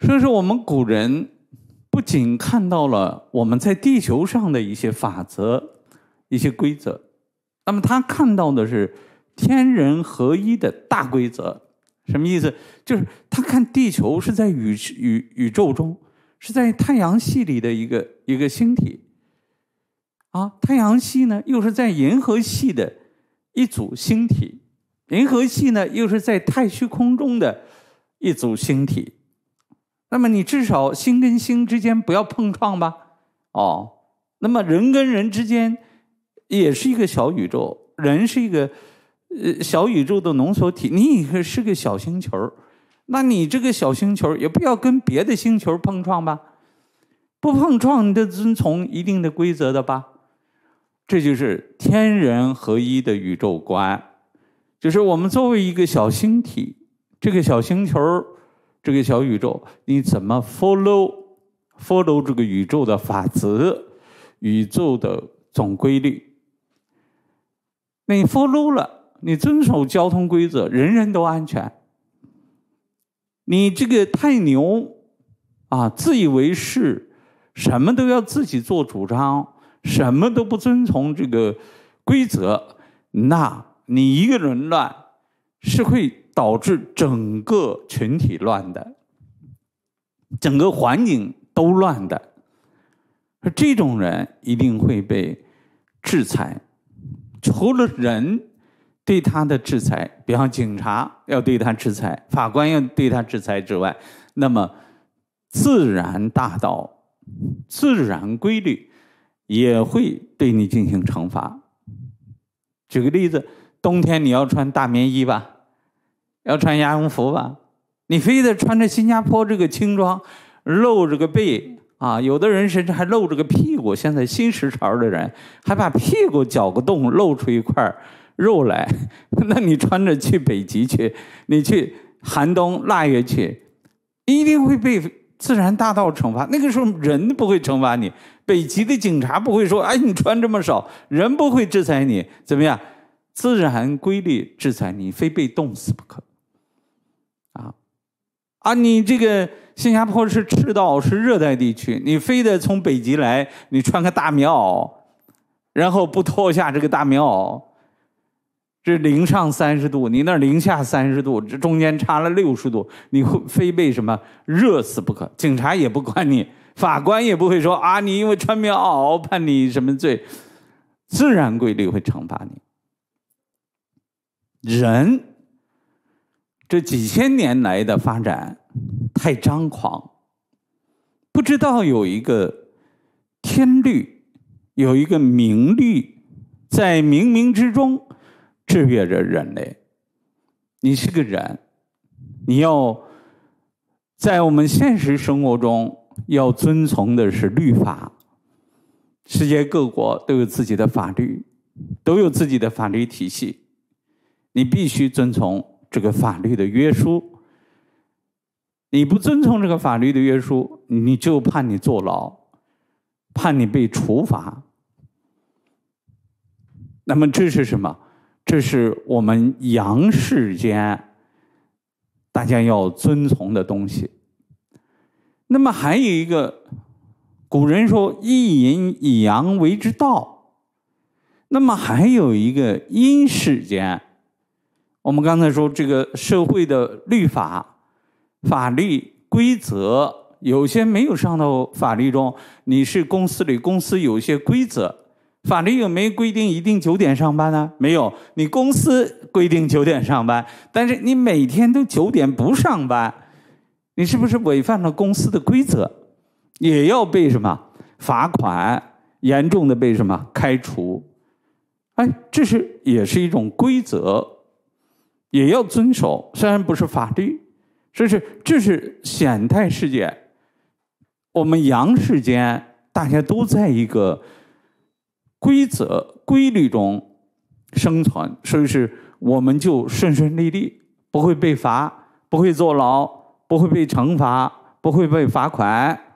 所以说，我们古人不仅看到了我们在地球上的一些法则、一些规则，那么他看到的是天人合一的大规则。什么意思？就是他看地球是在宇宇宇宙中，是在太阳系里的一个一个星体啊，太阳系呢又是在银河系的一组星体，银河系呢又是在太虚空中的一组星体。那么你至少星跟星之间不要碰撞吧？哦，那么人跟人之间也是一个小宇宙，人是一个呃小宇宙的浓缩体，你也是个小星球，那你这个小星球也不要跟别的星球碰撞吧？不碰撞，你得遵从一定的规则的吧？这就是天人合一的宇宙观，就是我们作为一个小星体，这个小星球。这个小宇宙，你怎么 follow follow 这个宇宙的法则、宇宙的总规律？你 follow 了，你遵守交通规则，人人都安全。你这个太牛啊，自以为是，什么都要自己做主张，什么都不遵从这个规则，那你一个人乱，是会。导致整个群体乱的，整个环境都乱的，这种人一定会被制裁。除了人对他的制裁，比方警察要对他制裁，法官要对他制裁之外，那么自然大道、自然规律也会对你进行惩罚。举个例子，冬天你要穿大棉衣吧。要穿鸭绒服吧，你非得穿着新加坡这个轻装，露着个背啊！有的人甚至还露着个屁股。现在新时潮的人还把屁股绞个洞，露出一块肉来。那你穿着去北极去，你去寒冬腊月去，一定会被自然大道惩罚。那个时候人不会惩罚你，北极的警察不会说：“哎，你穿这么少。”人不会制裁你，怎么样？自然规律制裁你，非被冻死不可。啊，你这个新加坡是赤道，是热带地区，你非得从北极来，你穿个大棉袄，然后不脱下这个大棉袄，这零上三十度，你那零下三十度，这中间差了六十度，你会非被什么热死不可？警察也不管你，法官也不会说啊，你因为穿棉袄判你什么罪？自然规律会惩罚你，人。这几千年来的发展太张狂，不知道有一个天律，有一个明律，在冥冥之中制约着人类。你是个人，你要在我们现实生活中要遵从的是律法。世界各国都有自己的法律，都有自己的法律体系，你必须遵从。这个法律的约束，你不遵从这个法律的约束，你就判你坐牢，判你被处罚。那么这是什么？这是我们阳世间大家要遵从的东西。那么还有一个，古人说“一阴一阳为之道”。那么还有一个阴世间。我们刚才说，这个社会的律法、法律规则，有些没有上到法律中。你是公司里，公司有些规则，法律也没规定一定九点上班呢。没有，你公司规定九点上班，但是你每天都九点不上班，你是不是违反了公司的规则？也要被什么罚款？严重的被什么开除？哎，这是也是一种规则。也要遵守，虽然不是法律，这是这是显态世界，我们阳世间大家都在一个规则规律中生存，所以是我们就顺顺利利，不会被罚，不会坐牢，不会被惩罚，不会被罚款。